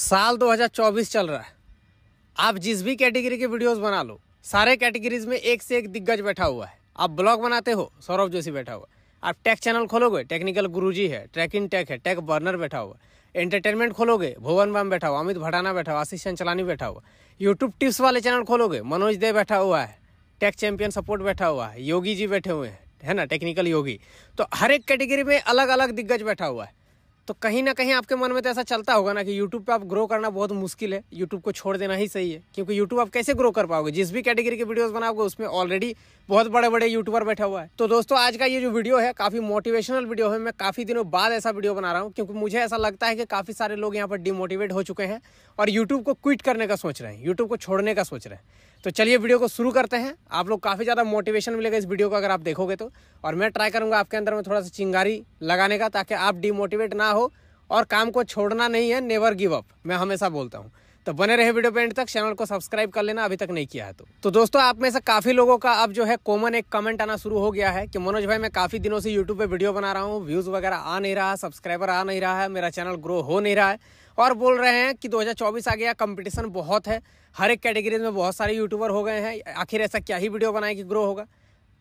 साल 2024 चल रहा है आप जिस भी कैटेगरी के वीडियोस बना लो सारे कैटेगरीज में एक से एक दिग्गज बैठा हुआ है आप ब्लॉग बनाते हो सौरभ जोशी बैठा हुआ आप टेक चैनल खोलोगे टेक्निकल गुरुजी है ट्रैक इन टेक है टेक बर्नर बैठा हुआ एंटरटेनमेंट खोलोगे भुवन बाम बैठा हुआ अमित भटाना बैठा हुआ आशीष चंचलानी बैठा हुआ यूट्यूब टिप्स वाले चैनल खोलोगे मनोज देव बैठा हुआ है टेक चैंपियन सपोर्ट बैठा हुआ है योगी जी बैठे हुए हैं है ना टेक्निकल योगी तो हर एक कैटेगरी में अलग अलग दिग्गज बैठा हुआ है तो कहीं ना कहीं आपके मन में तो ऐसा चलता होगा ना कि यूट्यूब पे आप ग्रो करना बहुत मुश्किल है यूट्यूब को छोड़ देना ही सही है क्योंकि यूट्यूब आप कैसे ग्रो कर पाओगे जिस भी कैटेगरी के वीडियोस बनाओगे उसमें ऑलरेडी बहुत बड़े बड़े यूट्यूबर बैठा हुआ है तो दोस्तों आज का ये जो वीडियो है काफी मोटिवेशनल वीडियो है मैं काफी दिनों बाद ऐसा वीडियो बना रहा हूँ क्योंकि मुझे ऐसा लगता है कि काफी सारे लोग यहाँ पर डिमोटिवेट हो चुके हैं और यूट्यूब को क्विट करने का सोच रहे हैं यूट्यूब को छोड़ने का सोच रहे हैं तो चलिए वीडियो को शुरू करते हैं आप लोग काफ़ी ज़्यादा मोटिवेशन मिलेगा इस वीडियो को अगर आप देखोगे तो और मैं ट्राई करूँगा आपके अंदर में थोड़ा सा चिंगारी लगाने का ताकि आप डीमोटिवेट ना हो और काम को छोड़ना नहीं है नेवर गिव अप मैं हमेशा बोलता हूँ तो बने रहे वीडियो पे एंड तक चैनल को सब्सक्राइब कर लेना अभी तक नहीं किया है तो तो दोस्तों आप में से काफ़ी लोगों का अब जो है कॉमन एक कमेंट आना शुरू हो गया है कि मनोज भाई मैं काफ़ी दिनों से यूट्यूब पे वीडियो बना रहा हूँ व्यूज़ वगैरह आ नहीं रहा सब्सक्राइबर आ नहीं रहा है मेरा चैनल ग्रो हो नहीं रहा है और बोल रहे हैं कि दो आ गया कॉम्पिटिशन बहुत है हर एक कैटेगरी में बहुत सारे यूट्यूबर हो गए हैं आखिर ऐसा क्या ही वीडियो बनाए कि ग्रो होगा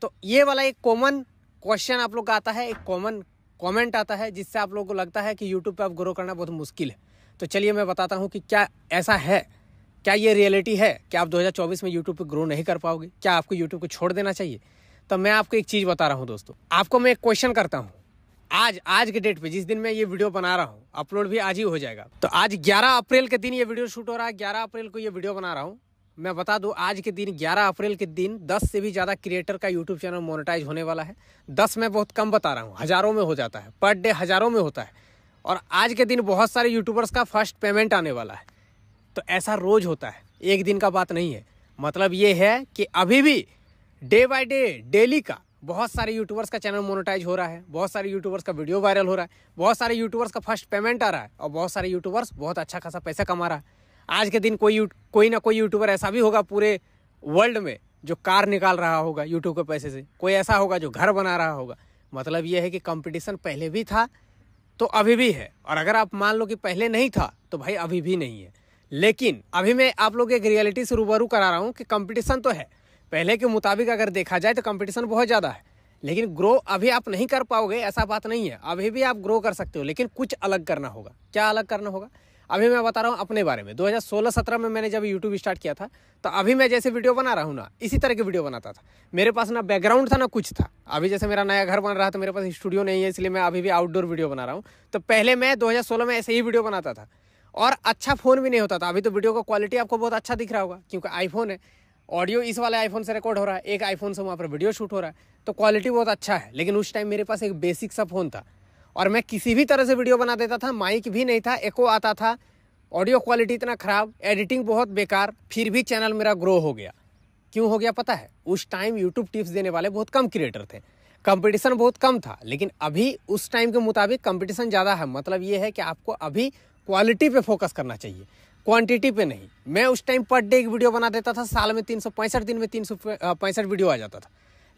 तो ये वाला एक कॉमन क्वेश्चन आप लोग का आता है एक कॉमन कमेंट आता है जिससे आप लोगों को लगता है कि यूट्यूब पे आप ग्रो करना बहुत मुश्किल है तो चलिए मैं बताता हूँ कि क्या ऐसा है क्या ये रियलिटी है कि आप 2024 में यूट्यूब पर ग्रो नहीं कर पाओगे क्या आपको यूट्यूब को छोड़ देना चाहिए तो मैं आपको एक चीज़ बता रहा हूँ दोस्तों आपको मैं एक क्वेश्चन करता हूँ आज आज के डेट पे जिस दिन मैं ये वीडियो बना रहा हूँ अपलोड भी आज ही हो जाएगा तो आज 11 अप्रैल के दिन ये वीडियो शूट हो रहा है 11 अप्रैल को ये वीडियो बना रहा हूँ मैं बता दूँ आज के दिन 11 अप्रैल के दिन 10 से भी ज़्यादा क्रिएटर का यूट्यूब चैनल मोनिटाइज होने वाला है 10 मैं बहुत कम बता रहा हूँ हज़ारों में हो जाता है पर डे हज़ारों में होता है और आज के दिन बहुत सारे यूट्यूबर्स का फर्स्ट पेमेंट आने वाला है तो ऐसा रोज़ होता है एक दिन का बात नहीं है मतलब ये है कि अभी भी डे बाय डे डेली का बहुत सारे यूट्यूबर्स का चैनल मोनेटाइज हो रहा है बहुत सारे यूट्यूबर्स का वीडियो वायरल हो रहा है बहुत सारे यूट्यूबर्स का फर्स्ट पेमेंट आ रहा है और बहुत सारे यूट्यूबर्स बहुत अच्छा खासा पैसा कमा रहा है आज के दिन कोई कोई ना कोई यूट्यूबर ऐसा भी होगा पूरे वर्ल्ड में जो कार निकाल रहा होगा यूट्यूब के पैसे से कोई ऐसा होगा जो घर बना रहा होगा मतलब यह है कि कंपटीशन पहले भी था तो अभी भी है और अगर आप मान लो कि पहले नहीं था तो भाई अभी भी नहीं है लेकिन अभी मैं आप लोग एक रियलिटी से रूबरू करा रहा हूँ कि कंपटीशन तो है पहले के मुताबिक अगर देखा जाए तो कंपटीशन बहुत ज़्यादा है लेकिन ग्रो अभी आप नहीं कर पाओगे ऐसा बात नहीं है अभी भी आप ग्रो कर सकते हो लेकिन कुछ अलग करना होगा क्या अलग करना होगा अभी मैं बता रहा हूँ अपने बारे में 2016-17 में मैंने जब यूट्यूब स्टार्ट किया था तो अभी मैं जैसे वीडियो बना रहा हूँ ना इसी तरह की वीडियो बनाता था मेरे पास ना बैकग्राउंड था ना कुछ था अभी जैसे मेरा नया घर बन रहा था तो मेरे पास स्टूडियो नहीं है इसलिए मैं अभी भी आउटडोर वीडियो बना रहा हूँ तो पहले मैं दो में ऐसे ही वीडियो बनाता था और अच्छा फ़ोन भी नहीं होता था अभी तो वीडियो का क्वालिटी आपको बहुत अच्छा दिख रहा होगा क्योंकि आईफोन है ऑडियो इस वाले आईफोन से रिकॉर्ड हो रहा है एक आईफोन से वहाँ पर वीडियो शूट हो रहा है तो क्वालिटी बहुत अच्छा है लेकिन उस टाइम मेरे पास एक बेसिक सा फ़ोन था और मैं किसी भी तरह से वीडियो बना देता था माइक भी नहीं था एको आता था ऑडियो क्वालिटी इतना ख़राब एडिटिंग बहुत बेकार फिर भी चैनल मेरा ग्रो हो गया क्यों हो गया पता है उस टाइम यूट्यूब टिप्स देने वाले बहुत कम क्रिएटर थे कंपटीशन बहुत कम था लेकिन अभी उस टाइम के मुताबिक कंपटीशन ज़्यादा है मतलब ये है कि आपको अभी क्वालिटी पे फोकस करना चाहिए क्वांटिटी पे नहीं मैं उस टाइम पर डे एक वीडियो बना देता था साल में तीन दिन में तीन वीडियो आ जाता था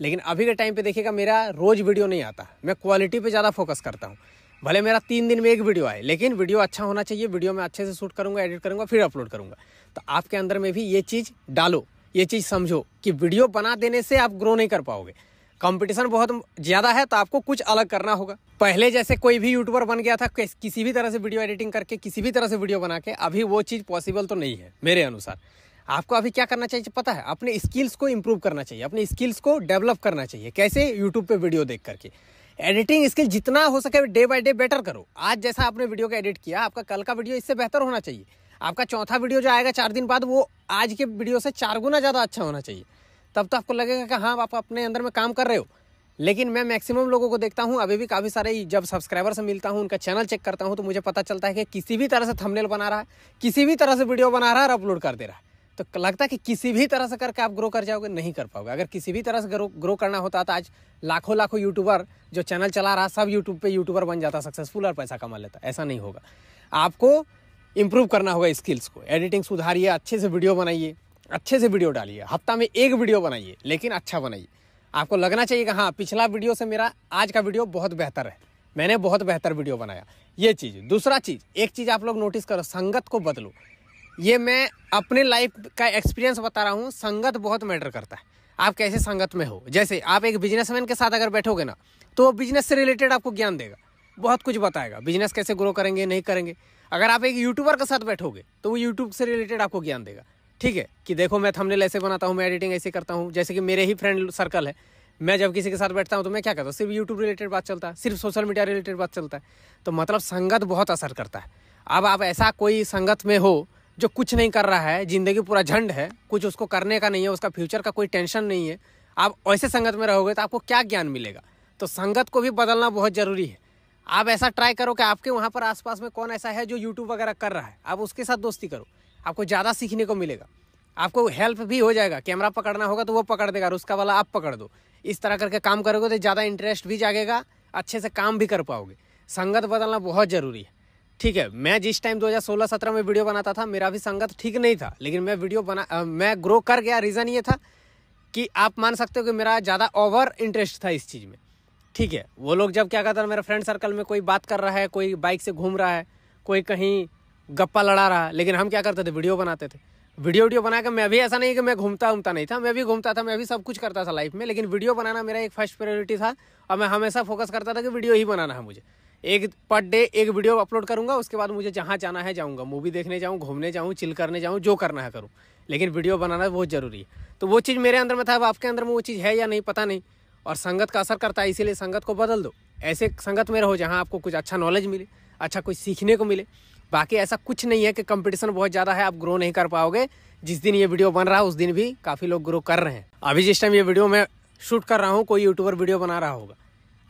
लेकिन अभी के टाइम पे देखिएगा मेरा रोज़ वीडियो नहीं आता मैं क्वालिटी पे ज़्यादा फोकस करता हूँ भले मेरा तीन दिन में एक वीडियो आए लेकिन वीडियो अच्छा होना चाहिए वीडियो मैं अच्छे से शूट करूँगा एडिट करूँगा फिर अपलोड करूँगा तो आपके अंदर में भी ये चीज़ डालो ये चीज़ समझो कि वीडियो बना देने से आप ग्रो नहीं कर पाओगे कंपटीशन बहुत ज़्यादा है तो आपको कुछ अलग करना होगा पहले जैसे कोई भी यूट्यूबर बन गया था किसी भी तरह से वीडियो एडिटिंग करके किसी भी तरह से वीडियो बना के अभी वो चीज़ पॉसिबल तो नहीं है मेरे अनुसार आपको अभी क्या करना चाहिए पता है अपने स्किल्स को इम्प्रूव करना चाहिए अपने स्किल्स को डेवलप करना चाहिए कैसे यूट्यूब पे वीडियो देख करके एडिटिंग स्किल जितना हो सके डे बाय डे बेटर करो आज जैसा आपने वीडियो का एडिट किया आपका कल का वीडियो इससे बेहतर होना चाहिए आपका चौथा वीडियो जो आएगा चार दिन बाद वो आज के वीडियो से चार गुना ज़्यादा अच्छा होना चाहिए तब तो आपको लगेगा कि हाँ आप अपने अंदर में काम कर रहे हो लेकिन मैं मैक्सिमम लोगों को देखता हूँ अभी भी काफ़ी सारे जब सब्सक्राइबर से मिलता हूँ उनका चैनल चेक करता हूँ तो मुझे पता चलता है कि किसी भी तरह से थंबनेल बना रहा है किसी भी तरह से वीडियो बना रहा है और अपलोड कर दे रहा है तो लगता है कि किसी भी तरह से करके आप ग्रो कर जाओगे नहीं कर पाओगे अगर किसी भी तरह से ग्रो ग्रो करना होता तो आज लाखों लाखों यूट्यूबर जो चैनल चला रहा सब यूट्यूब पे यूट्यूबर बन जाता सक्सेसफुल और पैसा कमा लेता ऐसा नहीं होगा आपको इम्प्रूव करना होगा स्किल्स को एडिटिंग सुधारिए अच्छे से वीडियो बनाइए अच्छे से वीडियो डालिए हफ्ता में एक वीडियो बनाइए लेकिन अच्छा बनाइए आपको लगना चाहिए कि हाँ पिछला वीडियो से मेरा आज का वीडियो बहुत बेहतर है मैंने बहुत बेहतर वीडियो बनाया ये चीज़ दूसरा चीज़ एक चीज़ आप लोग नोटिस करो संगत को बदलो ये मैं अपने लाइफ का एक्सपीरियंस बता रहा हूँ संगत बहुत मैटर करता है आप कैसे संगत में हो जैसे आप एक बिजनेसमैन के साथ अगर बैठोगे ना तो वो बिजनेस से रिलेटेड आपको ज्ञान देगा बहुत कुछ बताएगा बिजनेस कैसे ग्रो करेंगे नहीं करेंगे अगर आप एक यूट्यूबर के साथ बैठोगे तो वो यूट्यूब से रिलेटेड आपको ज्ञान देगा ठीक है कि देखो मैं थंबनेल ऐसे बनाता हूँ मैं एडिटिंग ऐसे करता हूँ जैसे कि मेरे ही फ्रेंड सर्कल है मैं जब किसी के साथ बैठता हूँ तो मैं क्या करता हूँ सिर्फ यूट्यूब रिलेटेड बात चलता है सिर्फ सोशल मीडिया रिलेटेड बात चलता है तो मतलब संगत बहुत असर करता है अब आप ऐसा कोई संगत में हो जो कुछ नहीं कर रहा है ज़िंदगी पूरा झंड है कुछ उसको करने का नहीं है उसका फ्यूचर का कोई टेंशन नहीं है आप ऐसे संगत में रहोगे तो आपको क्या ज्ञान मिलेगा तो संगत को भी बदलना बहुत ज़रूरी है आप ऐसा ट्राई करो कि आपके वहाँ पर आसपास में कौन ऐसा है जो यूट्यूब वगैरह कर रहा है आप उसके साथ दोस्ती करो आपको ज़्यादा सीखने को मिलेगा आपको हेल्प भी हो जाएगा कैमरा पकड़ना होगा तो वो पकड़ देगा और उसका वाला आप पकड़ दो इस तरह करके काम करोगे तो ज़्यादा इंटरेस्ट भी जागेगा अच्छे से काम भी कर पाओगे संगत बदलना बहुत ज़रूरी है ठीक है मैं जिस टाइम 2016-17 में वीडियो बनाता था मेरा भी संगत ठीक नहीं था लेकिन मैं वीडियो बना आ, मैं ग्रो कर गया रीज़न ये था कि आप मान सकते हो कि मेरा ज़्यादा ओवर इंटरेस्ट था इस चीज़ में ठीक है वो लोग जब क्या कहता है मेरा फ्रेंड सर्कल में कोई बात कर रहा है कोई बाइक से घूम रहा है कोई कहीं गप्पा लड़ा रहा है लेकिन हम क्या करते थे वीडियो बनाते थे वीडियो वीडियो बना के मैं भी ऐसा नहीं कि मैं घूमता उमता नहीं था मैं भी घूमता था मैं भी सब कुछ करता था लाइफ में लेकिन वीडियो बनाना मेरा एक फर्स्ट प्रायोरिटी था और मैं हमेशा फोकस करता था कि वीडियो ही बनाना है मुझे एक पर डे एक वीडियो अपलोड करूंगा उसके बाद मुझे जहाँ जाना है जाऊँगा मूवी देखने जाऊँ घूमने जाऊँ चिल करने जाऊँ जो करना है करूँ लेकिन वीडियो बनाना बहुत ज़रूरी है तो वो चीज़ मेरे अंदर में था अब आपके अंदर में वो चीज़ है या नहीं पता नहीं और संगत का असर करता है इसीलिए संगत को बदल दो ऐसे संगत में रहो जहाँ आपको कुछ अच्छा नॉलेज मिले अच्छा कुछ सीखने को मिले बाकी ऐसा कुछ नहीं है कि कंपटीशन बहुत ज़्यादा है आप ग्रो नहीं कर पाओगे जिस दिन ये वीडियो बन रहा है उस दिन भी काफ़ी लोग ग्रो कर रहे हैं अभी जिस टाइम ये वीडियो मैं शूट कर रहा हूँ कोई यूट्यूबर वीडियो बना रहा होगा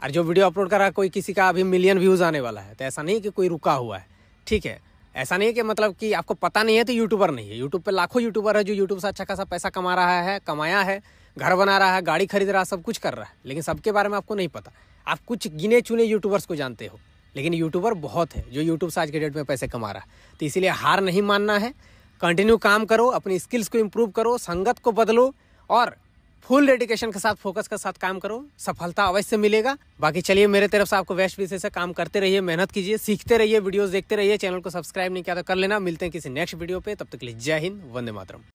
और जो वीडियो अपलोड कर रहा है कोई किसी का अभी मिलियन व्यूज़ आने वाला है तो ऐसा नहीं कि कोई रुका हुआ है ठीक है ऐसा नहीं है कि मतलब कि आपको पता नहीं है तो यूट्यूबर नहीं है यूट्यूब पे लाखों यूट्यूबर है जो यूट्यूब से अच्छा खासा पैसा कमा रहा है कमाया है घर बना रहा है गाड़ी खरीद रहा है सब कुछ कर रहा है लेकिन सबके बारे में आपको नहीं पता आप कुछ गिने चुने यूट्यूबर्स को जानते हो लेकिन यूट्यूबर बहुत है जो यूट्यूब से आज के डेट में पैसे कमा रहा है तो इसीलिए हार नहीं मानना है कंटिन्यू काम करो अपनी स्किल्स को इम्प्रूव करो संगत को बदलो और फुल डेडिकेशन के साथ फोकस के साथ काम करो सफलता अवश्य मिलेगा बाकी चलिए मेरे तरफ से आपको वेस्ट विषय से काम करते रहिए मेहनत कीजिए सीखते रहिए वीडियोस देखते रहिए चैनल को सब्सक्राइब नहीं किया तो कर लेना मिलते हैं किसी नेक्स्ट वीडियो पे तब तक के लिए जय हिंद वंदे मातरम